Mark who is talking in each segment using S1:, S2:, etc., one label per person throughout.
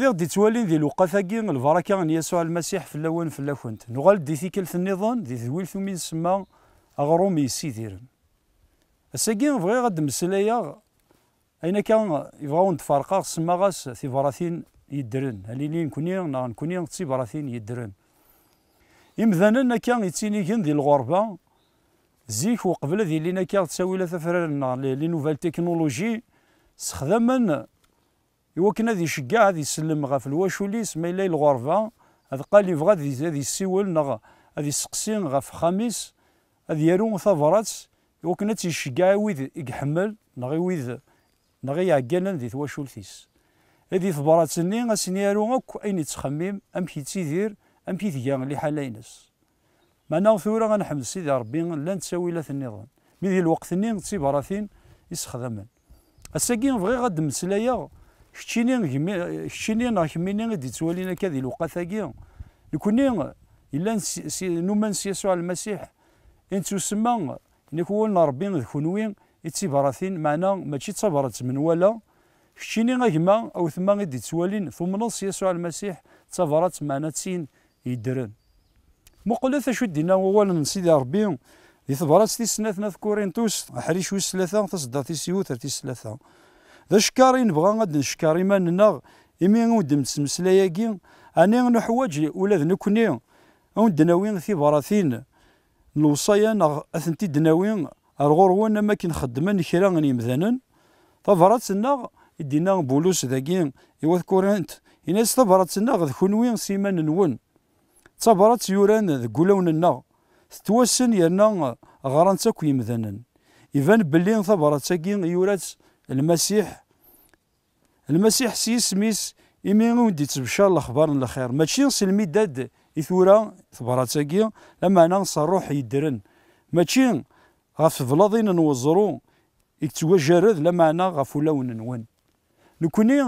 S1: مليغ دي توالين ذي لوقاثاكي البركه عن يسوع المسيح في في فلاكنت نغال دي في النظام دي ثويلت ومين سما أغرومي يسيديرن الساكي بغيت غاد مسلايا اين كان يبغاو تفارقا سما غاس في براثين يدرن هليلين كوني نان كوني تسي براثين يدرن إمذانا كان يتينيكن ذي الغربة زيك وقبل ذي لينا كان تساوي لا تفررنا لي نوفال تكنولوجي استخداما يوكن هذه شقاع هذه سلم غا في الواشوليس ما يلاي الغرفة هذا قال يبغى هذه السول نغ هذه سقسين غا في خميس هذه يرو ثفرات يوكن هذه شقاع ويذ إقحمل نغي ويذ نغي يعقل ذي ثواشولتيس هذه ثبرات سنين غا سنيرو غاكو اين تخمم ام كي تيدير ام كي تيان اللي حالينس ما ناو ثورا غنحمد سيدي ربي لا نتساوي لا النظام مي ذي الوقت سنين تسيب يسخدمن الساكين فغي غادم سلايا كتشيني كتشيني راه حميني ديتوالينا كذا الوقاثاكي لكوني إلا نسي نومان يسوع المسيح إن تسمى إنك هو ربي كونوي إتبراثين معنا ماشي تبرت من ولا كتشيني غيما أو ثما غادي تسوالين ثمنص يسوع المسيح تبرت معنا تين يدرن مقلت أشو دينا أولا سيدي ربي دي ثبرات تيسنا ثنا كورينتوس حريش وس ثلاثة تصدى تيسيو ثلاثة ذا شكاري نبغى غاد نشكاري ما ننا إمي نودم سمسلاياكي أنا نحوج ولا نكوني أون دناوين في براثين الوصايا نا أثنتي دناوين الغروان ما كي نخدم نكرا غني مثلا طفرات سنا يدينا بولوس ذاكي يوث كورنت إناس طفرات سنا غاد خنوين سيمان نون تبرات يوران ذكولون النا توسن يرنا غرانتا كويم ذنن إذا بلين ثبرات ساكين يورات المسيح المسيح سيسميس إمي ودي تبشر الأخبار الأخير ماشي نص داد إثورا ثبراتاكي لما أنا نصروح يدرن ماشي غاف فلاضين نوزرو يتواجرد لما أنا غاف لون نون نكوني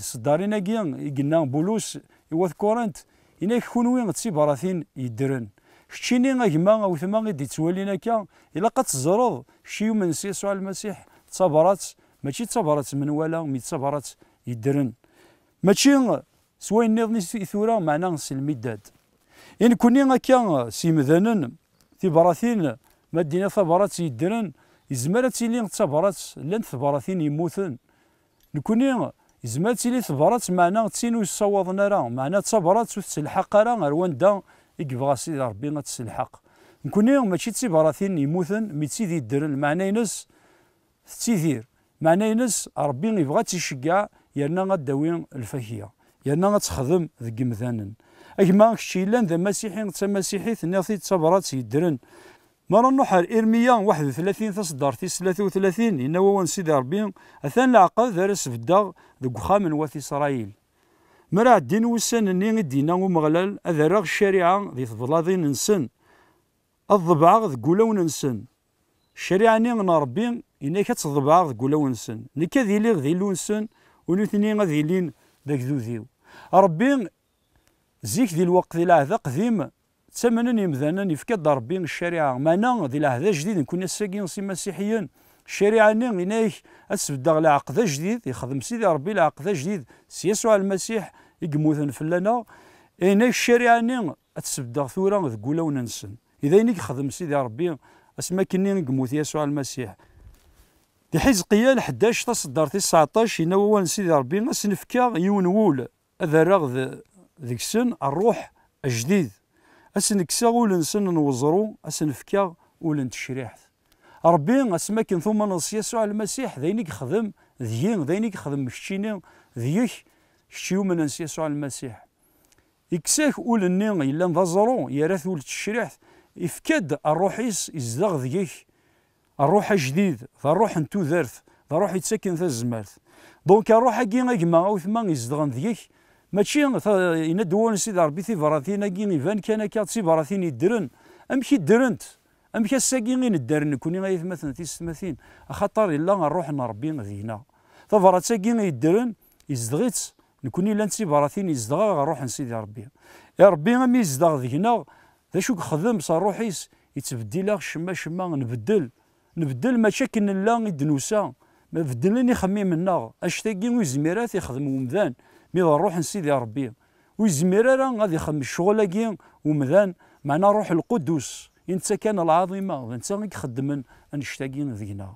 S1: صدارين أكيا قلنا بولوس إواث كورنت يكون وين تسي براثين يدرن شتيني غيما غوثما غيدي توالينا كا إلا قد تزرض شي يوم نسي المسيح صبرات ماشي صبرات من ولا مي صبرات يدرن ماشي سوين نظني ثورة معنا نص المداد إن كوني كان سي مذنن في براثين مدينة صبرات يدرن إزمالات لي صبرات لن ثبراثين يموثن نكوني إزمالات لي ثبرات معنا تسين ويصوضنا راه معنا صبرات وتسلحق راه روان دا يكبغا سيدي تسلحق غاتسلحق نكوني ماشي تسي براثين يموثن ميتسيدي الدرن معنا ينس تتيثير معنى ينس ربي يبغى تيشجع يرنا غداوي الفهية يرنا غتخدم ذك مذانن اكما كشي لان ذا مسيحي تا مسيحي ثنياثي تصبرات يدرن مرة نوحر إرميا واحد وثلاثين تصدر في ثلاثة وثلاثين إن هو سيدي ربي أثان العقد في بداغ ذك خام وث إسرائيل مرا الدين وسن اني دينا ومغلل أذرغ الشريعة ذي فضلاضين نسن الضبعة ذكولون لون نسن الشريعة نين ربي إنا كتضباغ ذك ولاونسن، نكا ذيليغ ذيلونسن، ونوثني غاذيلين ذاك ذيو. ربي زيك ذي الوقت ذي العهد قديم، تمنن يمذانا يفكا بين الشريعة، ما مانا ذي العهد جديد كنا ساكين سي مسيحيين، الشريعة نين إنايك على عقد جديد، يخدم سيدي ربي العقد جديد، سي يسوع المسيح يقموثن فلانا، إنايك الشريعة نين أتسبداغ ثورا ذك ولاونسن، إذا إنك خدم سيدي ربي اسما كنين قموث يسوع المسيح. دي حزقيال 11 تصدر 19 هو سيدي ربي ناس نفكا يون وول اذرغ ذيك سن الروح الجديد اسنكسا ول نسن نوزرو اسنفكا ول تشريح ربي اسماكن ثم نص يسوع المسيح ذينك خدم ذيين ذينك خدم مشتيني ذيك شتيو من نس يسوع المسيح إكساك أول النين إلا نظزرو يراث ول إفكاد يفكد الروحيس يزدغ ذيك الروح جديد ضروح نتودرت ضروح يتسكن ذا الزمارت دونك الروح كي غيما او ثما يزدغن ذيك ماشي يندوون سيدي ربي في تيبراثين كي فان كان تسي فراثين يدرن امشي درنت امشي الساكي غي ندرن كوني غايث مثلا ستماثين خاطر الا الروح نربي ذينا تبرات ساكي يدرن يزدغيت نكوني لا تيبراثين يزدغا روح نسيدي ربي يا ربي غامي ميزدغ ذينا ذا شوك خدم صار روحيس يتبدل شما شما نبدل نبدل مشاكل لا دنوسا ما بدلني خمي منا اشتاقين ويزميرات يخدموا ومذان مي روح نسيدي ربي ويزميرا غادي يخدم الشغل ومذان معنا روح القدس انت كان العظيمه انت غادي تخدم انشتاقين ذينا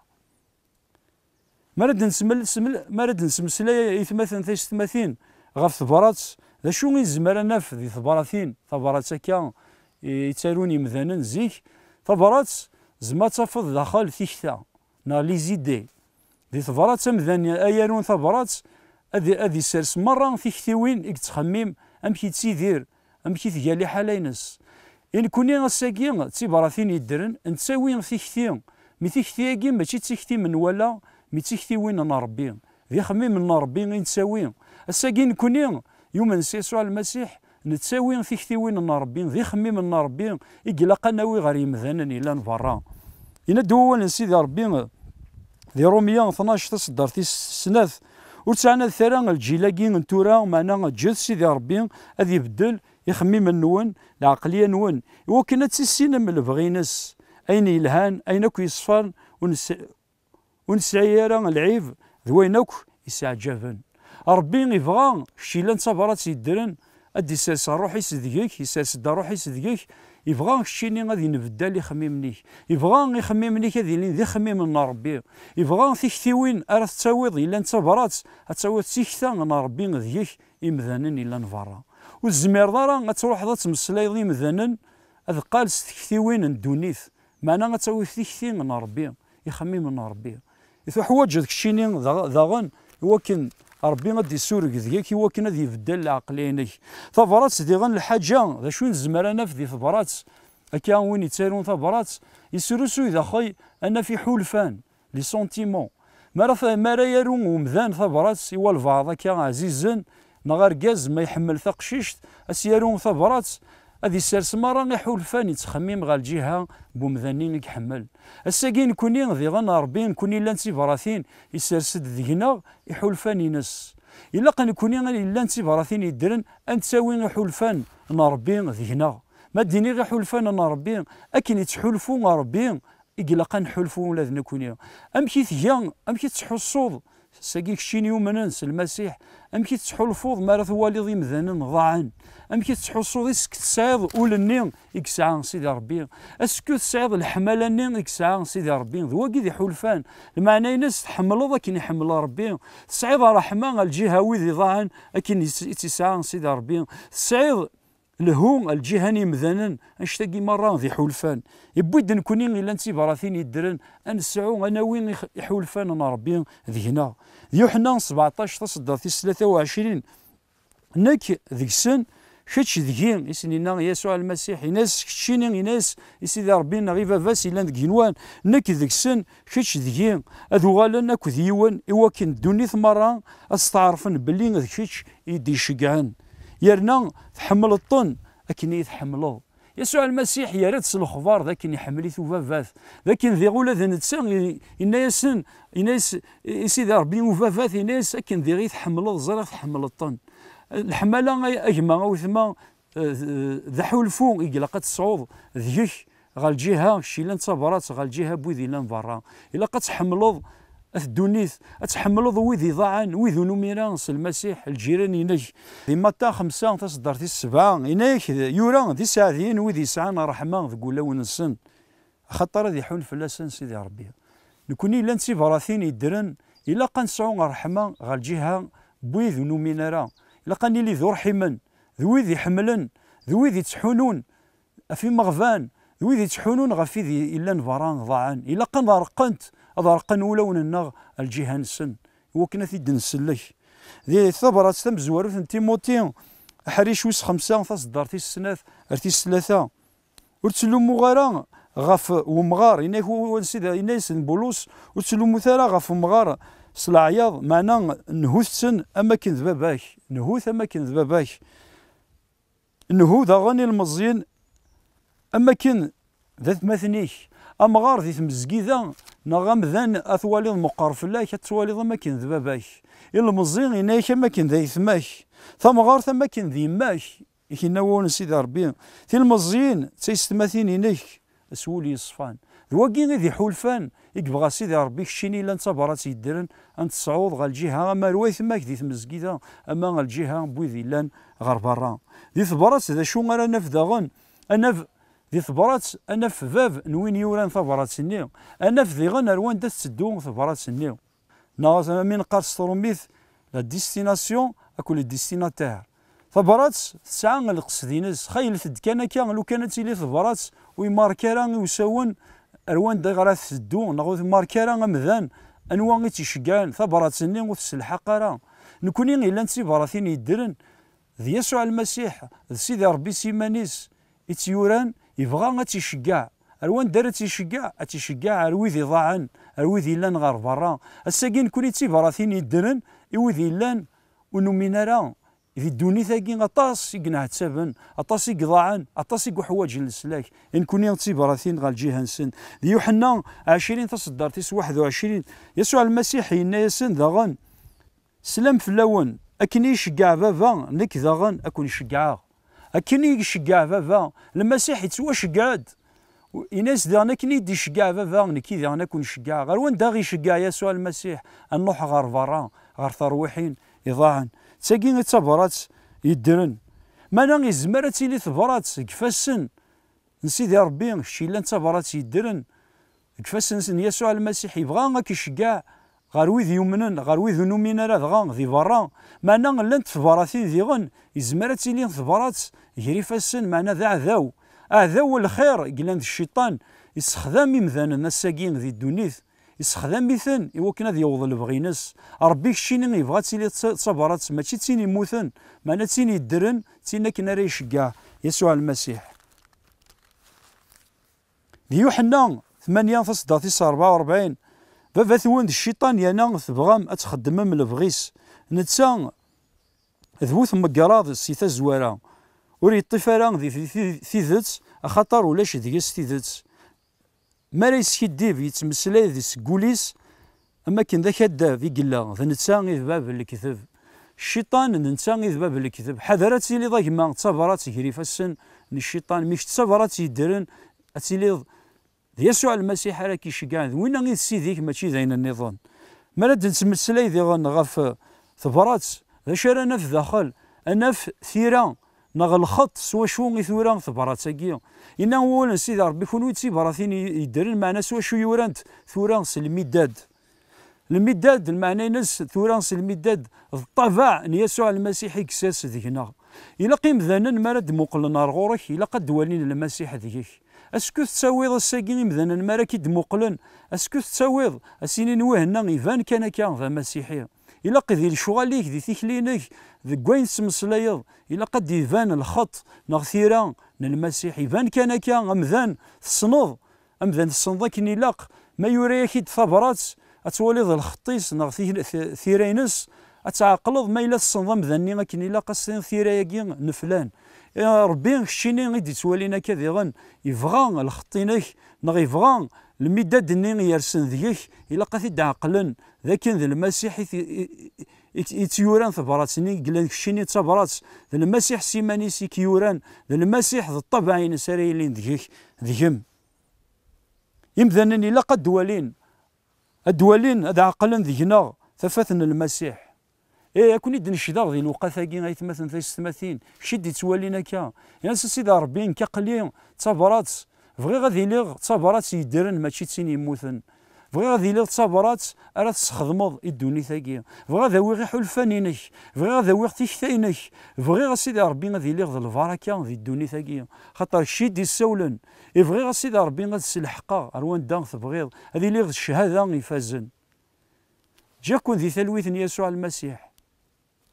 S1: مرد نسمل سمل مرد نسمسل يثمثن ثيس ثمثين غف ثبرات لا شو يزمر نف ذي ثبراتين ثبرات كان يتالوني مذانا زيك ثبرات زما تفض داخل تيكتا نا لي زيدي دي تبرات امذان ايانون ثبرات ادي ادي سيرس مرة تيكتي وين اك تخميم امكي تيدير امكي تجالي حالينس ان كوني غساكي براثين يدرن انت وين تيكتي مي تيكتي اكي ماشي تيكتي من ولا مي تيكتي وين انا ربي ذي خميم انا ربي غي نساوي هساكي كوني يوم نسيسوا المسيح نتساوي في النا ربي ذي خميم النا ربي إقلاق ناوي غير يمذنن إلا نبرا إنا دوال نسيدي ربي ذي روميان 12 تصدر تيس سنات وتسعنا الثرى الجيلاكي نتورا معنا جد سيدي ربي هذا يبدل يخميم النون العقلية نون وكنا تسيسينا من الفغينس أين إلهان أينك كو يصفر ونس ونسعيرا العيب ذوينك يسعجبن ربي يبغى شيلان صبرات يدرن ادي ساس روحي سدقيك يسالس دا روحي سدقيك يبغى شيني غادي نبدا لي خميمنيك يبغى يخميمنيك هذي لي ذي خميم من ربي يبغى تيكتي وين راه تساويض الا انت برات تساويض تيكتا من ربي ذيك يمذنن الا نفرا والزمير راه غتروح ذات مسلايض يمذنن هذ قال ستكتي وين ندونيث معنا غتساوي تيكتي من ربي يخميم من ربي إذا حوجت شيني داغن يوكن دا ربي ما دي سورك ذيك يوكنا في الدال العقليني ثبرات ديغن الحاجة ذا شو نزمر أنا في ذي ثبرات أكيان وين يتسالون ثبرات يسرسو إذا خي أنا في حولفان لي سونتيمون ما رفا ما رايرون ومذان ثبرات إوا الفاضة كان عزيزن نغار ما يحمل ثقشيشت أسيرون ثبرات هذه السرس مرة حولفان يتخمم غا بومذانين بومذاني الساقين كوني نكوني ضيغن ربي كوني لانسي براثين يسرسد ذهنا يحولفان ينس إلا نكوني لانسي براثين يدرن أنتساوي حولفان ناربين ذهنا ما ديني غي حولفان ناربين أكن يتحولفو ناربين إقلاقا نحولفو ولا ذنكوني أمشي ثيان أمشي تحصوض ساقي كشين يومننس المسيح أمكي تحلفوض مارا تواليض يمذنن ضاعن أمكي تحصوظ إسك تسعيض أولني إكسعان سيدي ربي أسكو تسعيض الحملني إكسعان سيدي ربي ذو كي ذي حلفان المعنى ينس تحملض كي يحمل ربي تسعيض رحمة الجهوي ذي ضاعن أكين يتسعى سيدي ربي تسعيض لهو الجهني مذانا انشتاقي مرة ذي حولفان يبويد نكوني إلا نسي براثين يدرن أنسعو أنا وين حولفان أنا ربي ذي هنا يوحنا 17 تصدر في 23 نك ذيك سن شتش ذيين يسنينا يسوع المسيح يناس كتشيني يناس يسيدي ربي نغي فاس إلا ذك جنوان نك ذيك السن شتش ذيين أذو غالنا ذيون إوا كن دوني ثمرة أستعرفن بلي ذي شتش يدي شقعان يرنا تحمل الطن أكن يتحملو يسوع المسيح يرث الخبار ذاك يحمل ثوبا فات ذاك ذي غولا ذا نتسان ينايسن ينايس سيدي ربي وفافات ينايس أكن ذي غي تحملو زرق تحمل الطن الحمالة أجمع أو ثما آه، آه، ذحو الفو إقلاقة الصعود ذيك غالجهة شيلان لان تصبرات غالجهة بوذي لان برا إلا قد تحملوض الدنيت تحملض ذي ضاعن ويذ نميرا المسيح الجيران ينج ذي متى خمسة ذي السبعة ينج يوران ذي ساعدين ويذي سعان رحمة ذي قولون ونسن خطر ذي حون فلسن سيدي ربي نكوني لان فراثين يدرن إلا قنسعو رحمة غال الجهة بويذو نوميران إلا قاني لي ذو ذي حملن ذوي ذي تحنون أفي مغفان ذي تحنون غفي ذي إلا نفران ضاعن إلا رقنت أضرقن ولون النغ الجهان سن وكنا في دن سلك ذي الثبرة ستم زوارف تيموتي حريش ويس خمسة ثاس دارتي السناث أرتي الثلاثة ورتسلو مغارا غف ومغار إنا هو ونسيد إنا سن بولوس ورتسلو مثالا غف ومغار سلا عياض معنا نهوث سن أماكن ذباباك نهوث أماكن ذباباك نهوث غني المزين أماكن ذات مثنيك أمغار ذات ثمزقيدان نغم امذان اثواليض مقر فلاك اثواليض ماكن ذ باباك المزين ينايك ما ذا يثماك ثم غار ما ماكن ذي ماك يكينا وون سيدي ربي في المزين تيستماثين ينايك اسولي صفان ذواكين ذي حلفان يكبغى سيدي ربي شيني لا انت برات يدرن انت صعود غا الجهه اما رواي ثماك ذي تمزكيدا اما الجهه بويذي لان غار برا ذي ثبرات ذا شو غانا نفذا انا في دي ثبرات انا في باب نوين يوران ثبرات سنيو انا في ذي غن اروان دا تسدو ثبرات سنيو ناغز انا من قرص ترميث لا ديستيناسيون اكو لي ديستيناتير ثبرات ساعة القصدينز خيل ثد كان كان لو كانت لي ثبرات وي ماركارا يساون اروان دا غرا تسدو ناغز ماركارا مذان انوا غي تيشكان ثبرات سنيو وفس الحق راه نكوني غي لانتي براثين يدرن ذي يسوع المسيح ذي سيدي ربي سيمانيس اتيوران يبغى ان تيشقع الوان دار تيشقع تيشقع الويد ضاعن الويد لان غار برا الساكين كوني براثين يدرن الويد لان ونومينالا من راه في الدوني ثاكين اطاس يقنا تسابن اطاس يقضاعن اطاس يقو حوايج للسلاك ان كوني تيبراثين غا الجهه نسن يوحنا عشرين تصدر تيس واحد وعشرين يسوع المسيح ينا يسن داغن سلام اللون اكني شقع بابا نك داغن اكون شقعاه كني يشجع بابا المسيح يتسوى شقاد إناس ذا كني يدي شقاع بابا نكي ذا انا كون شقاع غير وين داغي شقاع يسوع المسيح النوح غار فرا غار ثروحين يضاعن تاكين تبرات يدرن ما انا غي زمرت اللي تبرات كفاسن نسيدي ربي شي لا تبرات يدرن كفاسن يسوع المسيح يبغى غاك يشقاع غار يمنن غار ويد نومين راه دغا ذي برا مانا لنت فبراتين ذي غن يزمر تيلي فبرات يجري فاسن مانا ذا عذاو عذاو الخير قلان الشيطان يستخدم يمذان الناس ساكين ذي الدونيث يستخدم مثل يوكنا كنا وضل البغينس ربي شيني يبغى تيلي تصبرات ماشي تيني موثن مانا تيني درن تينا كنا راه يسوع المسيح ليوحنا ثمانية فصدات 44 بابا ثوان الشيطان يانا تبغام اتخدمم لبغيس نتسا ذوث مقراض سي تازوارا وريد طفالا ذي ثيذت اخطر ولاش ديس ثيذت ما ليس كديف يتمسلي ذي سكوليس اما كان ذاك هدا في قلا نتسا غير باب الكذب الشيطان نتسا غير باب الكذب حذرات سيلي ضاك ما تصبرات هريف السن الشيطان مش تصبراتي درن اتسيلي يسوع المسيح راه كيشكان وين غير سيديك ماشي زين النظام مالا تنتمسلاي غن غف ثبرات اش رانا في الداخل انا في ثيران نغ الخط سوا شو غي ثوران ثبرات ساكيو إنا أولا سيدي ربي كون ويتسي براثين يدرن معنا سوا شو يورانت ثوران المداد المداد المعنى ينس ثوران المداد الطبع ان يسوع المسيح يكساس ديكنا إلا قيم ذنن ما مقلنا غورك إلا قد دوالين المسيح ذيك اسكو تساويض الساقي يمدانا ما راه كيدموقلن اسكو تساويض اسيني نوهنا ايفان كان كان ذا مسيحي الا قضي شغاليك ذي ثيكلينك ذي كوين سمسلايض الا قد ايفان الخط نغثيرا للمسيح ايفان كان كان امذان الصنوض امذان الصنوض كني لاق ما يوريا ثابرات ثبرات اتوليض الخطيس نغثيرينس اتعقلض ما الا الصنوض امذاني كني لاق السين ثيرايا نفلان يا ربي خشيني غي ديتوالينا كاذيغن يفغا لخطينك نغ يفغا المداد اني يرسن ذيك الا قاتي دعقلن لكن المسيح يتيوران ثبراتني قلن خشيني تبرات المسيح سيماني سيكيوران كيوران المسيح ذا الطبع ينسريلين ذيك ذيهم يمذنني لقد دولين الدولين الدوالين عقلا ذي هنا ثفثنا المسيح ايه كون يد نشدر دي الوقفاكي مثلا في السماثين شدي توالينا كا يعني سيدي ربي نكقلي تصبرات فغي غادي ليغ تصبرات يدرن ماشي تسين يموتن فغي غادي ليغ تصبرات راه تسخدمض يدوني ثاكي فغي غادي ويغي حلفانينك فغي غادي غير تيكتاينك بغي سيدي ربي غادي ليغ البركه في الدوني ثاكي خاطر شدي السولن إيه، بغي سيدي ربي غادي الحقا روان دان تبغيض هادي ليغ الشهاده يفازن جاكون ذي تلويث يسوع المسيح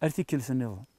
S1: ارتكلت النظام